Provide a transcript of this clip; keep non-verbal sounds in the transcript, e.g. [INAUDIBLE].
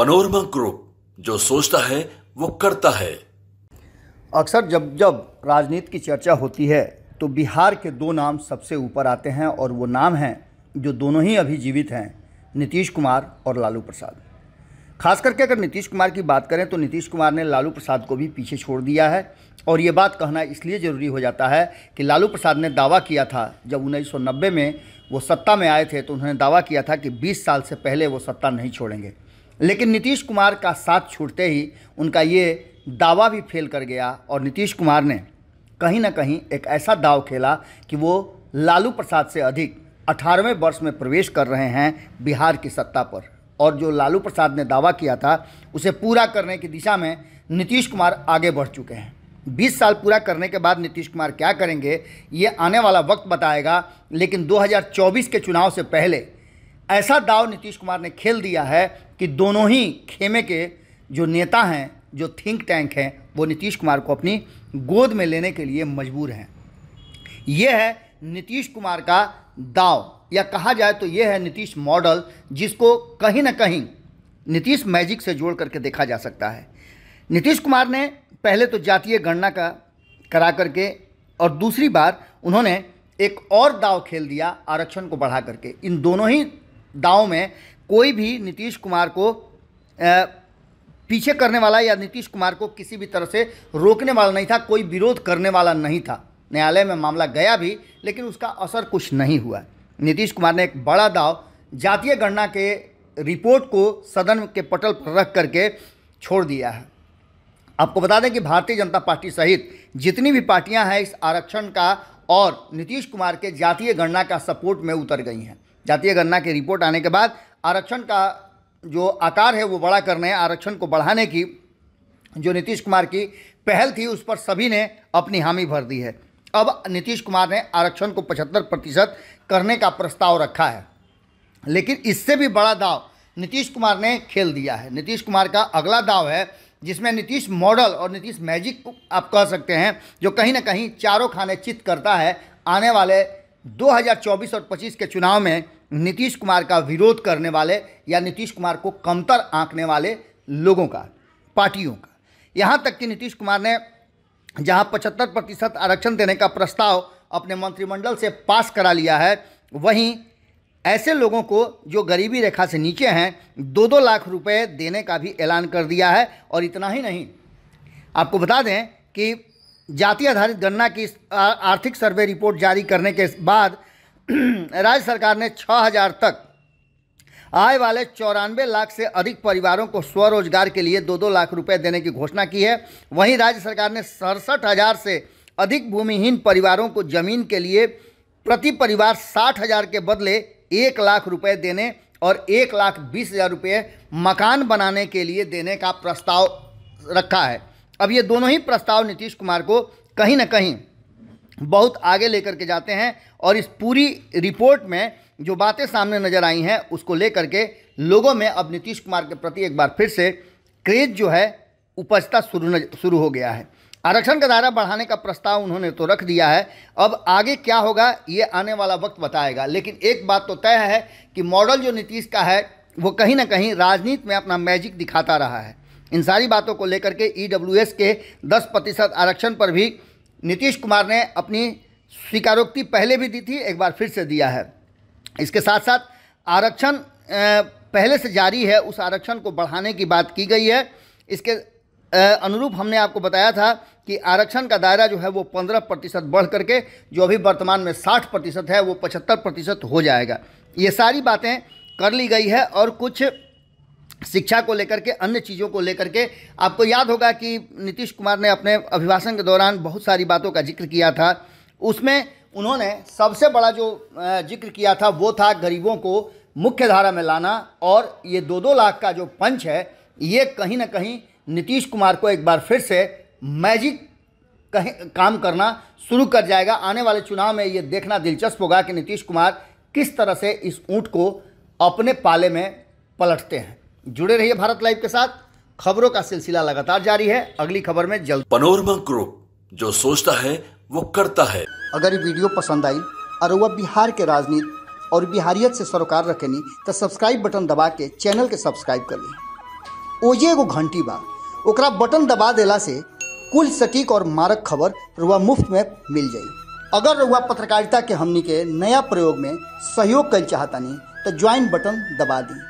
panorama group जो सोचता है वो करता है अक्सर जब जब राजनीति की चर्चा होती है तो बिहार के दो नाम सबसे ऊपर आते हैं और वो नाम हैं जो दोनों ही अभी जीवित हैं नीतीश कुमार और लालू प्रसाद खास करके अगर नीतीश कुमार की बात करें तो नीतीश कुमार ने लालू प्रसाद को भी पीछे छोड़ दिया है और ये बात कहना इसलिए ज़रूरी हो जाता है कि लालू प्रसाद ने दावा किया था जब उन्नीस में वो सत्ता में आए थे तो उन्होंने दावा किया था कि 20 साल से पहले वो सत्ता नहीं छोड़ेंगे लेकिन नीतीश कुमार का साथ छूटते ही उनका ये दावा भी फेल कर गया और नीतीश कुमार ने कहीं ना कहीं एक ऐसा दाव खेला कि वो लालू प्रसाद से अधिक अठारहवें वर्ष में प्रवेश कर रहे हैं बिहार की सत्ता पर और जो लालू प्रसाद ने दावा किया था उसे पूरा करने की दिशा में नीतीश कुमार आगे बढ़ चुके हैं 20 साल पूरा करने के बाद नीतीश कुमार क्या करेंगे ये आने वाला वक्त बताएगा लेकिन 2024 के चुनाव से पहले ऐसा दाव नीतीश कुमार ने खेल दिया है कि दोनों ही खेमे के जो नेता हैं जो थिंक टैंक हैं वो नीतीश कुमार को अपनी गोद में लेने के लिए मजबूर हैं ये है नीतीश कुमार का दाव या कहा जाए तो ये है नीतीश मॉडल जिसको कहीं ना कहीं नीतीश मैजिक से जोड़ करके देखा जा सकता है नीतीश कुमार ने पहले तो जातीय गणना का करा करके और दूसरी बार उन्होंने एक और दाव खेल दिया आरक्षण को बढ़ा करके इन दोनों ही दाव में कोई भी नीतीश कुमार को पीछे करने वाला या नीतीश कुमार को किसी भी तरह से रोकने वाला नहीं था कोई विरोध करने वाला नहीं था न्यायालय में मामला गया भी लेकिन उसका असर कुछ नहीं हुआ नीतीश कुमार ने एक बड़ा दाव जातीय गणना के रिपोर्ट को सदन के पटल पर रख करके छोड़ दिया है आपको बता दें कि भारतीय जनता पार्टी सहित जितनी भी पार्टियां हैं इस आरक्षण का और नीतीश कुमार के जातीय गणना का सपोर्ट में उतर गई हैं जातीय गणना की रिपोर्ट आने के बाद आरक्षण का जो आकार है वो बड़ा करने आरक्षण को बढ़ाने की जो नीतीश कुमार की पहल थी उस पर सभी ने अपनी हामी भर दी है अब नीतीश कुमार ने आरक्षण को पचहत्तर प्रतिशत करने का प्रस्ताव रखा है लेकिन इससे भी बड़ा दाव नीतीश कुमार ने खेल दिया है नीतीश कुमार का अगला दाव है जिसमें नीतीश मॉडल और नीतीश मैजिक आप कह सकते हैं जो कहीं ना कहीं चारों खाने चित करता है आने वाले 2024 और 25 के चुनाव में नीतीश कुमार का विरोध करने वाले या नीतीश कुमार को कमतर आंकने वाले लोगों का पार्टियों का यहाँ तक कि नीतीश कुमार ने जहाँ पचहत्तर प्रतिशत आरक्षण देने का प्रस्ताव अपने मंत्रिमंडल से पास करा लिया है वहीं ऐसे लोगों को जो गरीबी रेखा से नीचे हैं दो दो लाख रुपए देने का भी ऐलान कर दिया है और इतना ही नहीं आपको बता दें कि जाति आधारित गणना की आर्थिक सर्वे रिपोर्ट जारी करने के बाद [CLEARS THROAT] राज्य सरकार ने 6000 तक आय वाले चौरानवे लाख से अधिक परिवारों को स्वरोजगार के लिए दो दो लाख रुपए देने की घोषणा की है वहीं राज्य सरकार ने सड़सठ हजार से अधिक भूमिहीन परिवारों को जमीन के लिए प्रति परिवार साठ हजार के बदले एक लाख रुपए देने और एक लाख बीस हजार रुपये मकान बनाने के लिए देने का प्रस्ताव रखा है अब ये दोनों ही प्रस्ताव नीतीश कुमार को कहीं ना कहीं बहुत आगे लेकर के जाते हैं और इस पूरी रिपोर्ट में जो बातें सामने नज़र आई हैं उसको लेकर के लोगों में अब नीतीश कुमार के प्रति एक बार फिर से क्रेज जो है उपजता शुरू शुरू हो गया है आरक्षण का दायरा बढ़ाने का प्रस्ताव उन्होंने तो रख दिया है अब आगे क्या होगा ये आने वाला वक्त बताएगा लेकिन एक बात तो तय है कि मॉडल जो नीतीश का है वो कहीं ना कहीं राजनीति में अपना मैजिक दिखाता रहा है इन सारी बातों को लेकर के ई e के दस प्रतिशत आरक्षण पर भी नीतीश कुमार ने अपनी स्वीकारोक्ति पहले भी दी थी एक बार फिर से दिया है इसके साथ साथ आरक्षण पहले से जारी है उस आरक्षण को बढ़ाने की बात की गई है इसके अनुरूप हमने आपको बताया था कि आरक्षण का दायरा जो है वो पंद्रह प्रतिशत बढ़ करके जो अभी वर्तमान में साठ प्रतिशत है वो पचहत्तर प्रतिशत हो जाएगा ये सारी बातें कर ली गई है और कुछ शिक्षा को लेकर के अन्य चीज़ों को लेकर के आपको याद होगा कि नीतीश कुमार ने अपने अभिभाषण के दौरान बहुत सारी बातों का जिक्र किया था उसमें उन्होंने सबसे बड़ा जो जिक्र किया था वो था गरीबों को मुख्य धारा में लाना और ये दो दो लाख का जो पंच है ये कहीं ना कहीं नीतीश कुमार को एक बार फिर से मैजिक कहीं काम करना शुरू कर जाएगा आने वाले चुनाव में ये देखना दिलचस्प होगा कि नीतीश कुमार किस तरह से इस ऊँट को अपने पाले में पलटते हैं जुड़े रहिए भारत लाइव के साथ खबरों का सिलसिला लगातार जारी है अगली खबर में जल्द पनोरमा ग्रुप जो सोचता है वो करता है अगर ये वीडियो पसंद आई और वह बिहार के राजनीति और बिहारियत से सरोकार रखनी तो सब्सक्राइब बटन दबा के चैनल के सब्सक्राइब कर ली ओजे एगो घंटी बा ओकरा बटन दबा देला से कुल सटीक और मारक खबर रुआ मुफ्त में मिल जाई अगर रुआ पत्रकारिता के हमनी के नया प्रयोग में सहयोग कर चाहतनी तो ज्वाइन बटन दबा दी